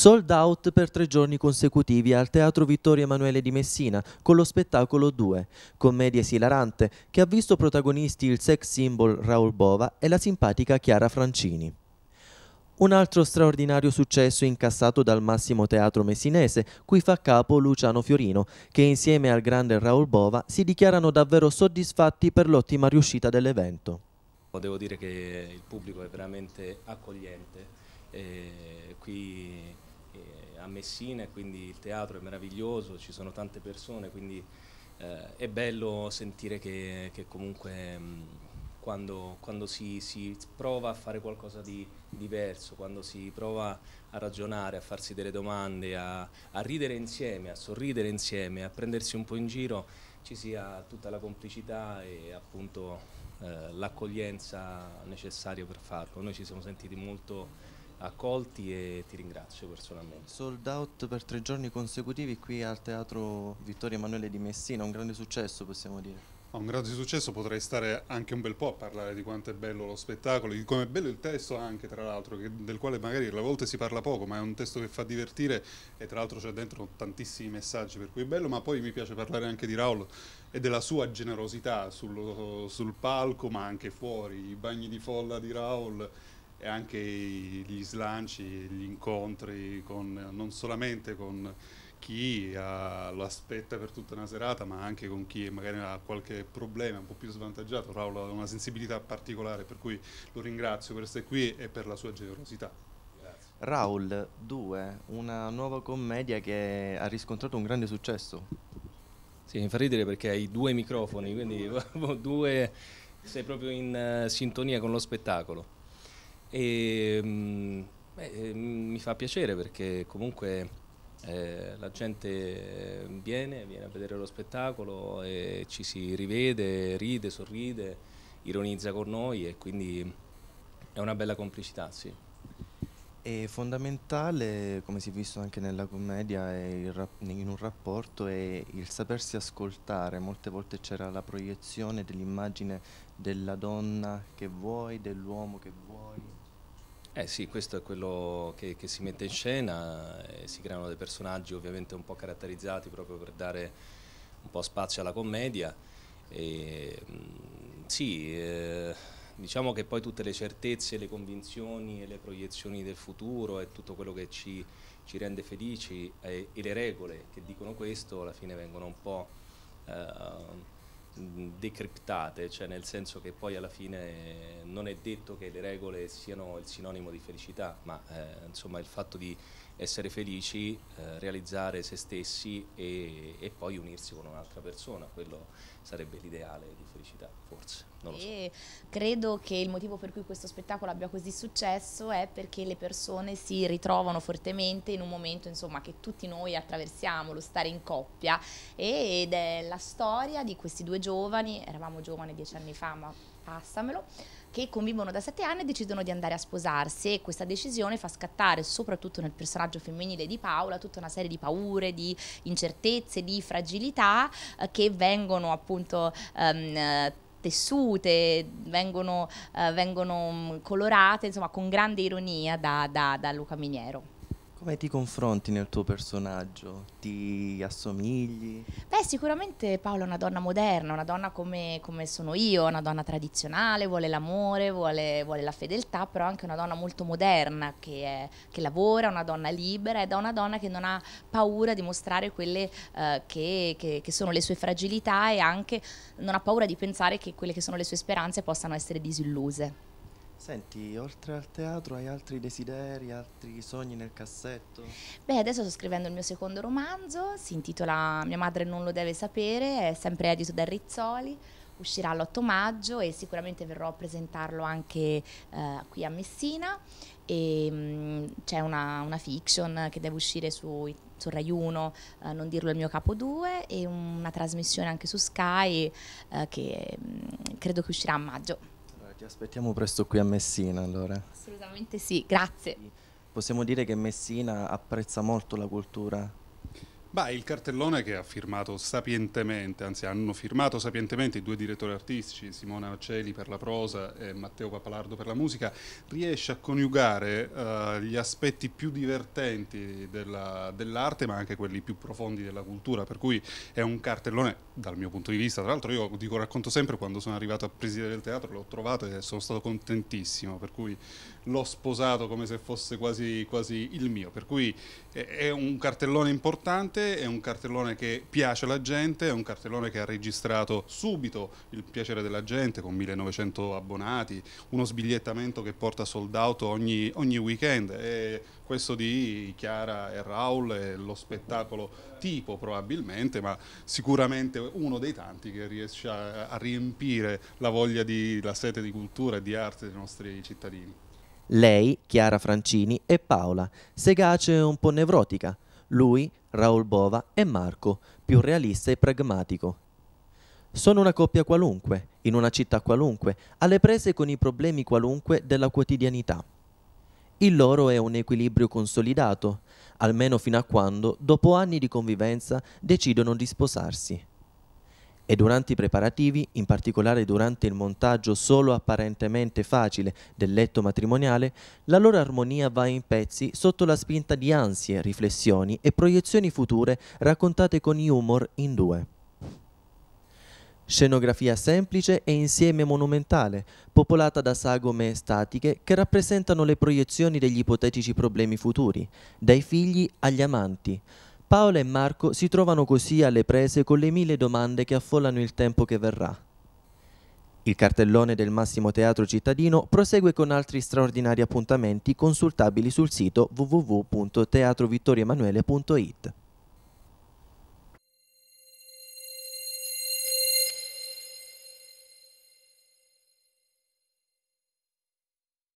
Sold out per tre giorni consecutivi al Teatro Vittorio Emanuele di Messina con lo spettacolo 2, commedia esilarante che ha visto protagonisti il sex symbol Raul Bova e la simpatica Chiara Francini. Un altro straordinario successo incassato dal Massimo Teatro Messinese, cui fa capo Luciano Fiorino, che insieme al grande Raul Bova si dichiarano davvero soddisfatti per l'ottima riuscita dell'evento. Devo dire che il pubblico è veramente accogliente, qui a Messina e quindi il teatro è meraviglioso, ci sono tante persone, quindi eh, è bello sentire che, che comunque mh, mm, quando, quando si, si, prova a fare qualcosa di diverso, quando si prova a ragionare, a farsi delle domande, a, a ridere insieme, a sorridere insieme, a prendersi un po' in giro, ci sia tutta la complicità e appunto eh, l'accoglienza necessaria per farlo. Noi ci siamo sentiti molto accolti e ti ringrazio personalmente. Sold out per tre giorni consecutivi qui al Teatro Vittorio Emanuele di Messina, un grande successo possiamo dire. Ah, un grande successo, potrei stare anche un bel po' a parlare di quanto è bello lo spettacolo, di come è bello il testo anche tra l'altro, del quale magari a volte si parla poco, ma è un testo che fa divertire e tra l'altro c'è dentro tantissimi messaggi per cui è bello, ma poi mi piace parlare anche di Raul e della sua generosità sul, sul palco ma anche fuori, i bagni di folla di Raul e anche gli slanci, gli incontri con, non solamente con chi ha, lo aspetta per tutta una serata, ma anche con chi magari ha qualche problema un po' più svantaggiato. Raul ha una sensibilità particolare, per cui lo ringrazio per essere qui e per la sua generosità. Grazie. Raul 2, una nuova commedia che ha riscontrato un grande successo. Sì, mi fa ridere perché hai due microfoni, quindi due, sei proprio in uh, sintonia con lo spettacolo. E, mm, beh, eh, mi fa piacere perché comunque eh, la gente viene, viene a vedere lo spettacolo e ci si rivede, ride, sorride, ironizza con noi e quindi è una bella complicità, sì. È fondamentale, come si è visto anche nella commedia, in un rapporto è il sapersi ascoltare. Molte volte c'era la proiezione dell'immagine della donna che vuoi, dell'uomo che vuoi. Eh sì, questo è quello che, che si mette in scena, eh, si creano dei personaggi ovviamente un po' caratterizzati proprio per dare un po' spazio alla commedia. E, mh, mm, sì, eh, diciamo che poi tutte le certezze, le convinzioni e le proiezioni del futuro e tutto quello che ci, ci rende felici e, eh, e, le regole che dicono questo alla fine vengono un po' eh, decriptate, cioè nel senso che poi alla fine eh, non è detto che le regole siano il sinonimo di felicità, ma eh, insomma il fatto di essere felici, eh, realizzare se stessi e, e, poi unirsi con un'altra persona, quello sarebbe l'ideale di felicità, forse. So. e credo che il motivo per cui questo spettacolo abbia così successo è perché le persone si ritrovano fortemente in un momento insomma, che tutti noi attraversiamo, lo stare in coppia ed è la storia di questi due giovani, eravamo giovani dieci anni fa, ma passamelo, che convivono da sette anni e decidono di andare a sposarsi e questa decisione fa scattare soprattutto nel personaggio femminile di Paola tutta una serie di paure, di incertezze, di fragilità eh, che vengono appunto ehm, tessute, vengono, eh, vengono mm, colorate, insomma con grande ironia da, da, da Luca Miniero. Come ti confronti nel tuo personaggio? Ti assomigli? Beh, sicuramente Paola è una donna moderna, una donna come, come sono io, una donna tradizionale, vuole l'amore, vuole, vuole, la fedeltà, però anche una donna molto moderna che, è, che lavora, una donna libera ed è una donna che non ha paura di mostrare quelle eh, che, che, che, sono le sue fragilità e anche non ha paura di pensare che quelle che sono le sue speranze possano essere disilluse. Senti, oltre al teatro hai altri desideri, altri sogni nel cassetto? Beh, adesso sto scrivendo il mio secondo romanzo, si intitola Mia madre non lo deve sapere, è sempre edito da Rizzoli, uscirà l'8 maggio e sicuramente verrò a presentarlo anche uh, qui a Messina e mm, c'è una, una, fiction che deve uscire su, su Rai 1, uh, eh, Non dirlo il mio capo 2 e una trasmissione anche su Sky uh, che um, credo che uscirà a maggio. Ti aspettiamo presto qui a Messina allora. Assolutamente sì, grazie. Possiamo dire che Messina apprezza molto la cultura Beh, il cartellone che ha firmato sapientemente, anzi hanno firmato sapientemente i due direttori artistici, Simona Celi per la prosa e Matteo Papalardo per la musica, riesce a coniugare eh, gli aspetti più divertenti dell'arte, ma anche quelli più profondi della cultura, per cui è un cartellone dal mio punto di vista, tra l'altro io dico racconto sempre quando sono arrivato a presidere il teatro, l'ho trovato e sono stato contentissimo, per cui l'ho sposato come se fosse quasi, quasi il mio, per cui è un cartellone importante gente, è un cartellone che piace alla gente, è un cartellone che ha registrato subito il piacere della gente con 1900 abbonati, uno sbigliettamento che porta sold out ogni, ogni weekend. E questo di Chiara e Raul è lo spettacolo tipo probabilmente, ma sicuramente uno dei tanti che riesce a, riempire la voglia di, la sete di cultura e di arte dei nostri cittadini. Lei, Chiara Francini, e Paola, segace e un po' nevrotica. Lui, Raul Bova e Marco, più realista e pragmatico. Sono una coppia qualunque, in una città qualunque, alle prese con i problemi qualunque della quotidianità. Il loro è un equilibrio consolidato, almeno fino a quando, dopo anni di convivenza, decidono di sposarsi e durante i preparativi, in particolare durante il montaggio solo apparentemente facile del letto matrimoniale, la loro armonia va in pezzi sotto la spinta di ansie, riflessioni e proiezioni future raccontate con humor in due. Scenografia semplice e insieme monumentale, popolata da sagome statiche che rappresentano le proiezioni degli ipotetici problemi futuri, dai figli agli amanti, Paola e Marco si trovano così alle prese con le mille domande che affollano il tempo che verrà. Il cartellone del Massimo Teatro Cittadino prosegue con altri straordinari appuntamenti consultabili sul sito www.teatrovittorioemanuele.it.